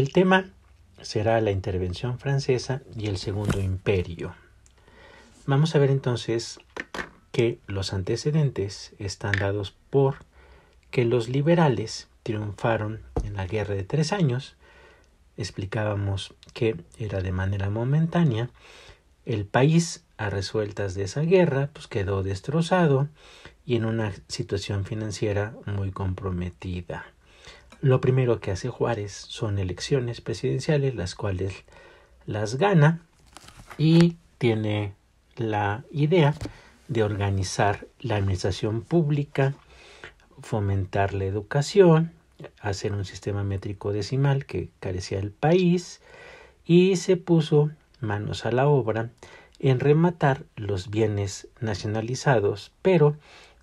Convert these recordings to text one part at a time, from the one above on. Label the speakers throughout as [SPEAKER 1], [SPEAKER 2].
[SPEAKER 1] El tema será la intervención francesa y el Segundo Imperio. Vamos a ver entonces que los antecedentes están dados por que los liberales triunfaron en la guerra de tres años. Explicábamos que era de manera momentánea. El país, a resueltas de esa guerra, pues quedó destrozado y en una situación financiera muy comprometida. Lo primero que hace Juárez son elecciones presidenciales, las cuales las gana y tiene la idea de organizar la administración pública, fomentar la educación, hacer un sistema métrico decimal que carecía el país y se puso manos a la obra en rematar los bienes nacionalizados, pero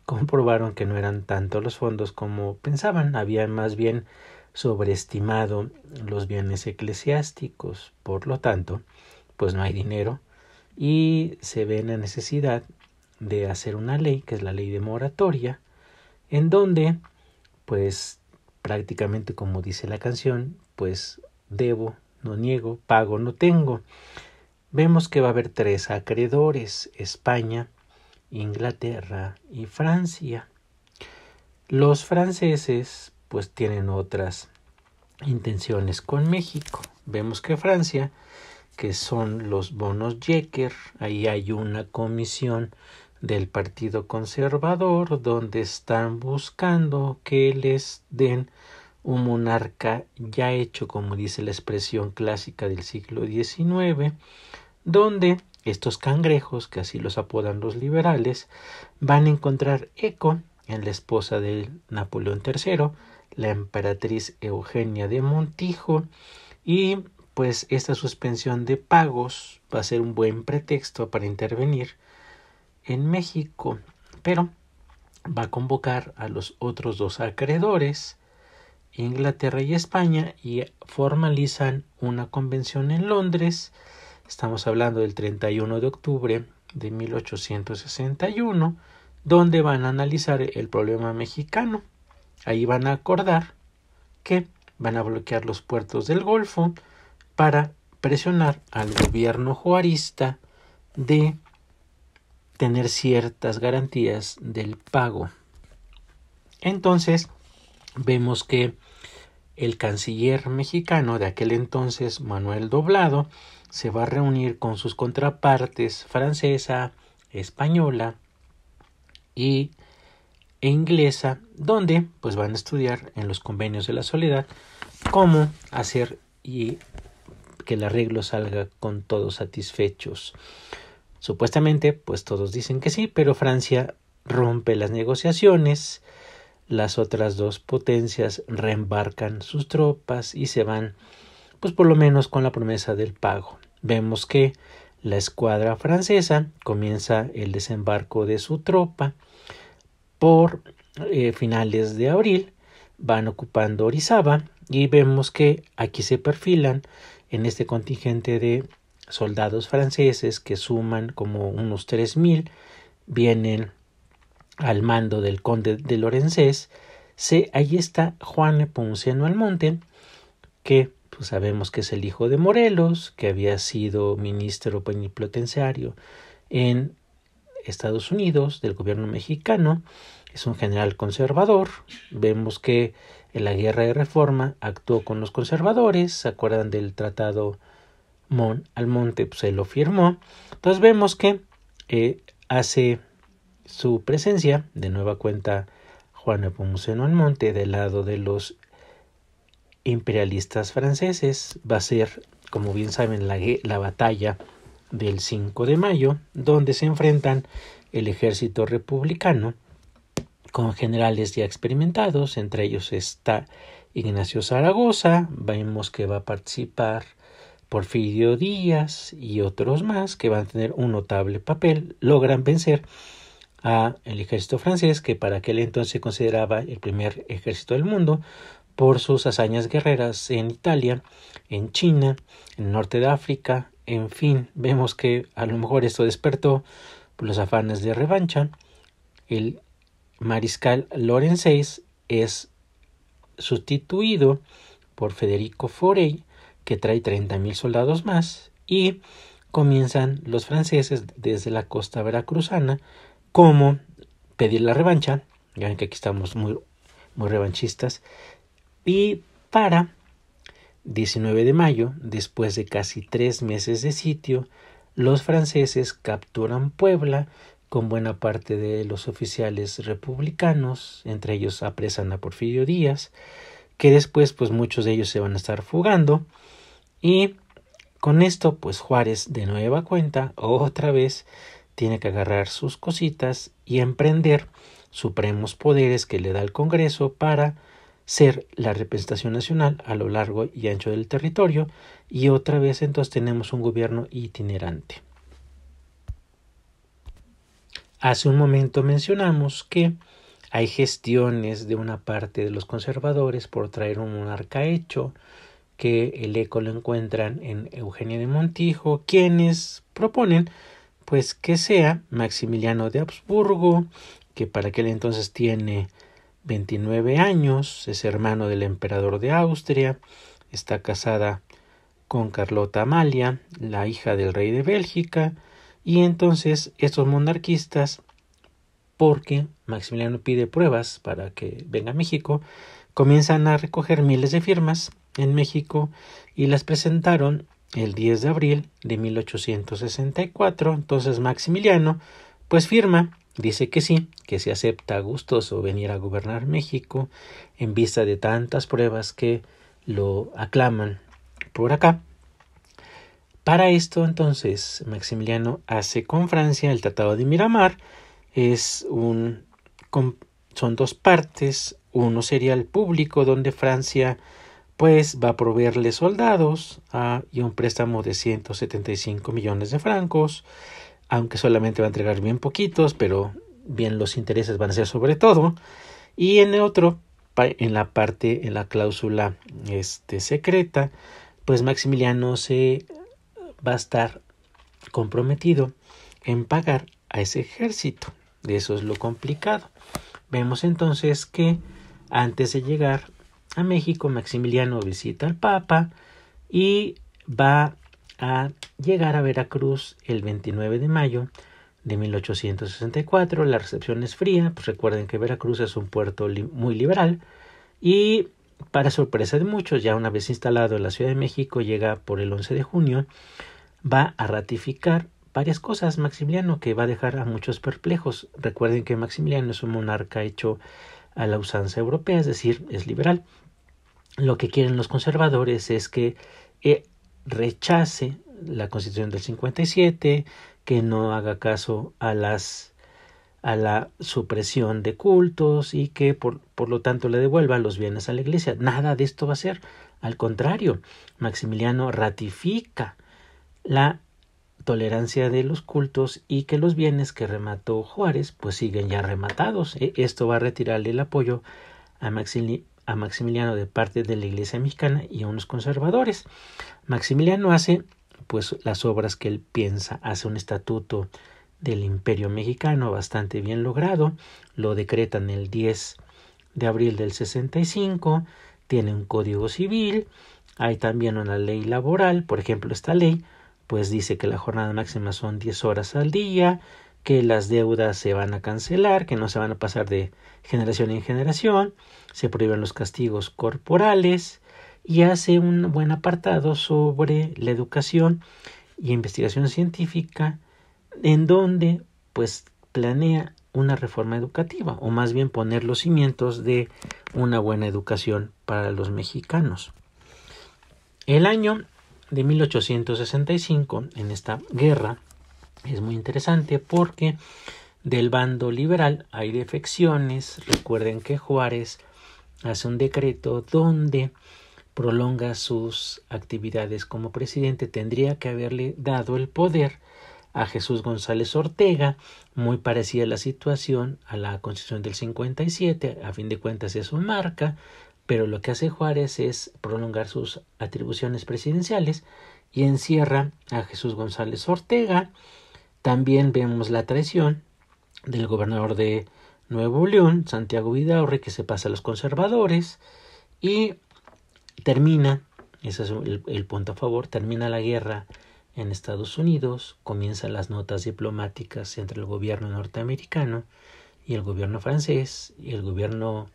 [SPEAKER 1] comprobaron que no eran tanto los fondos como pensaban, habían más bien sobreestimado los bienes eclesiásticos, por lo tanto, pues no hay dinero y se ve la necesidad de hacer una ley, que es la ley de moratoria, en donde, pues prácticamente como dice la canción, pues debo, no niego, pago, no tengo. Vemos que va a haber tres acreedores, España, Inglaterra y Francia. Los franceses pues tienen otras intenciones con México. Vemos que Francia, que son los bonos Jecker, ahí hay una comisión del Partido Conservador donde están buscando que les den un monarca ya hecho, como dice la expresión clásica del siglo XIX, donde estos cangrejos, que así los apodan los liberales, van a encontrar eco en la esposa de Napoleón III, la emperatriz Eugenia de Montijo, y pues esta suspensión de pagos va a ser un buen pretexto para intervenir en México, pero va a convocar a los otros dos acreedores, Inglaterra y España, y formalizan una convención en Londres Estamos hablando del 31 de octubre de 1861, donde van a analizar el problema mexicano. Ahí van a acordar que van a bloquear los puertos del Golfo para presionar al gobierno juarista de tener ciertas garantías del pago. Entonces, vemos que el canciller mexicano de aquel entonces, Manuel Doblado, se va a reunir con sus contrapartes francesa, española y, e inglesa, donde pues van a estudiar en los convenios de la soledad cómo hacer y que el arreglo salga con todos satisfechos. Supuestamente, pues todos dicen que sí, pero Francia rompe las negociaciones, las otras dos potencias reembarcan sus tropas y se van pues por lo menos con la promesa del pago. Vemos que la escuadra francesa comienza el desembarco de su tropa por eh, finales de abril, van ocupando Orizaba y vemos que aquí se perfilan en este contingente de soldados franceses que suman como unos 3.000, vienen al mando del conde de Lorenzés, se, ahí está Juan de Almonte, que pues sabemos que es el hijo de Morelos, que había sido ministro plenipotenciario en Estados Unidos del gobierno mexicano, es un general conservador, vemos que en la guerra de reforma actuó con los conservadores, ¿se acuerdan del tratado Almonte? Pues se lo firmó, entonces vemos que eh, hace su presencia de nueva cuenta Juan Epomuceno Almonte del lado de los imperialistas franceses. Va a ser, como bien saben, la, batalla del 5 de mayo, donde se enfrentan el ejército republicano con generales ya experimentados, entre ellos está Ignacio Zaragoza, vemos que va a participar Porfirio Díaz y otros más que van a tener un notable papel, logran vencer a el ejército francés que para aquel entonces se consideraba el primer ejército del mundo, por sus hazañas guerreras en Italia, en China, en el norte de África, en fin, vemos que a lo mejor esto despertó los afanes de revancha. El mariscal Lorenz es sustituido por Federico Forey, que trae 30.000 soldados más, y comienzan los franceses desde la costa veracruzana como pedir la revancha, ya que aquí estamos muy, muy revanchistas, y para 19 de mayo, después de casi tres meses de sitio, los franceses capturan Puebla con buena parte de los oficiales republicanos, entre ellos apresan a Porfirio Díaz, que después pues muchos de ellos se van a estar fugando y con esto pues Juárez de nueva cuenta otra vez tiene que agarrar sus cositas y emprender supremos poderes que le da el Congreso para ser la representación nacional a lo largo y ancho del territorio y otra vez entonces tenemos un gobierno itinerante. Hace un momento mencionamos que hay gestiones de una parte de los conservadores por traer un monarca hecho, que el eco lo encuentran en Eugenia de Montijo, quienes proponen pues que sea Maximiliano de Habsburgo, que para aquel entonces tiene 29 años, es hermano del emperador de Austria, está casada con Carlota Amalia, la hija del rey de Bélgica, y entonces estos monarquistas, porque Maximiliano pide pruebas para que venga a México, comienzan a recoger miles de firmas en México y las presentaron el 10 de abril de 1864. Entonces Maximiliano pues firma Dice que sí, que se acepta gustoso venir a gobernar México en vista de tantas pruebas que lo aclaman por acá. Para esto entonces Maximiliano hace con Francia el Tratado de Miramar. Es un, son dos partes. Uno sería el público donde Francia pues va a proveerle soldados ah, y un préstamo de 175 millones de francos aunque solamente va a entregar bien poquitos, pero bien los intereses van a ser sobre todo. Y en el otro, en la parte, en la cláusula este, secreta, pues Maximiliano se va a estar comprometido en pagar a ese ejército. De eso es lo complicado. Vemos entonces que antes de llegar a México, Maximiliano visita al Papa y va a llegar a Veracruz el 29 de mayo de 1864. La recepción es fría, pues recuerden que Veracruz es un puerto muy liberal y para sorpresa de muchos, ya una vez instalado en la Ciudad de México, llega por el 11 de junio, va a ratificar varias cosas Maximiliano que va a dejar a muchos perplejos. Recuerden que Maximiliano es un monarca hecho a la usanza europea, es decir, es liberal. Lo que quieren los conservadores es que eh, rechace la Constitución del 57, que no haga caso a las a la supresión de cultos y que por, por lo tanto le devuelva los bienes a la iglesia. Nada de esto va a ser. Al contrario, Maximiliano ratifica la tolerancia de los cultos y que los bienes que remató Juárez pues siguen ya rematados. E, esto va a retirarle el apoyo a Maximiliano de parte de la Iglesia Mexicana y a unos conservadores. Maximiliano hace pues las obras que él piensa, hace un estatuto del Imperio Mexicano bastante bien logrado, lo decretan el 10 de abril del 65, tiene un código civil, hay también una ley laboral, por ejemplo esta ley pues dice que la jornada máxima son 10 horas al día, que las deudas se van a cancelar, que no se van a pasar de generación en generación, se prohíben los castigos corporales, y hace un buen apartado sobre la educación y investigación científica en donde pues planea una reforma educativa o más bien poner los cimientos de una buena educación para los mexicanos. El año de 1865 en esta guerra es muy interesante porque del bando liberal hay defecciones. Recuerden que Juárez hace un decreto donde prolonga sus actividades como presidente. Tendría que haberle dado el poder a Jesús González Ortega, muy parecida la situación a la Constitución del 57, a fin de cuentas es su marca, pero lo que hace Juárez es prolongar sus atribuciones presidenciales y encierra a Jesús González Ortega. También vemos la traición del gobernador de Nuevo León, Santiago Vidaurre, que se pasa a los conservadores, y Termina, ese es el, punto a favor, termina la guerra en Estados Unidos, comienzan las notas diplomáticas entre el gobierno norteamericano y el gobierno francés y el gobierno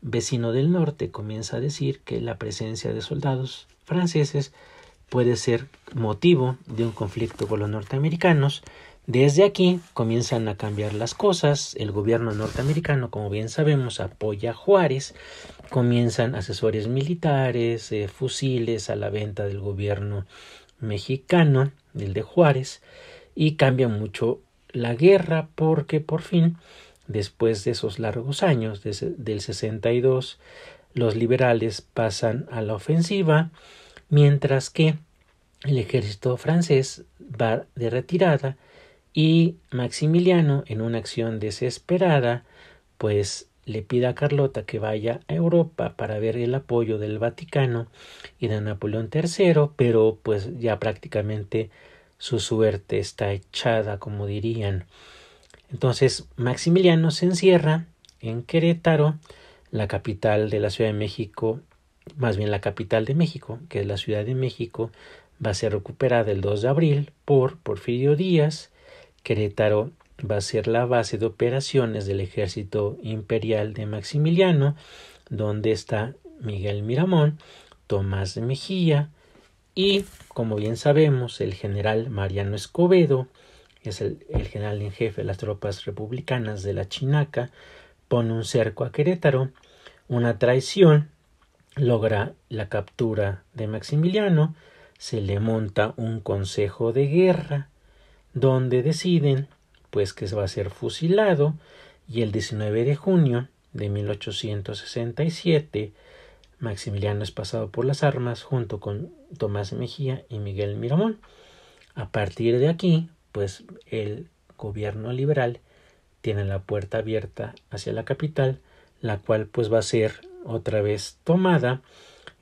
[SPEAKER 1] vecino del norte comienza a decir que la presencia de soldados franceses puede ser motivo de un conflicto con los norteamericanos desde aquí comienzan a cambiar las cosas, el gobierno norteamericano, como bien sabemos, apoya a Juárez, comienzan asesores militares, eh, fusiles a la venta del gobierno mexicano, el de Juárez, y cambia mucho la guerra porque por fin, después de esos largos años, desde, del 62, los liberales pasan a la ofensiva, mientras que el ejército francés va de retirada y Maximiliano, en una acción desesperada, pues le pide a Carlota que vaya a Europa para ver el apoyo del Vaticano y de Napoleón III, pero pues ya prácticamente su suerte está echada, como dirían. Entonces Maximiliano se encierra en Querétaro, la capital de la Ciudad de México, más bien la capital de México, que es la Ciudad de México, va a ser recuperada el 2 de abril por Porfirio Díaz, Querétaro va a ser la base de operaciones del ejército imperial de Maximiliano, donde está Miguel Miramón, Tomás de Mejía y, como bien sabemos, el general Mariano Escobedo, que es el, el general en jefe de las tropas republicanas de la Chinaca, pone un cerco a Querétaro, una traición, logra la captura de Maximiliano, se le monta un consejo de guerra, donde deciden pues que va a ser fusilado y el 19 de junio de 1867 Maximiliano es pasado por las armas junto con Tomás Mejía y Miguel Miramón. A partir de aquí, pues el gobierno liberal tiene la puerta abierta hacia la capital, la cual pues va a ser otra vez tomada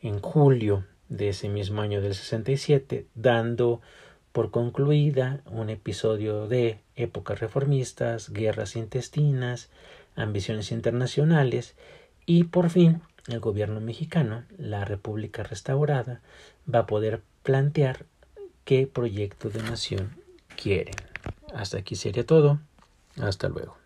[SPEAKER 1] en julio de ese mismo año del 67, dando por concluida un episodio de épocas reformistas, guerras intestinas, ambiciones internacionales y por fin el gobierno mexicano, la República restaurada, va a poder plantear qué proyecto de nación quiere. Hasta aquí sería todo. Hasta luego.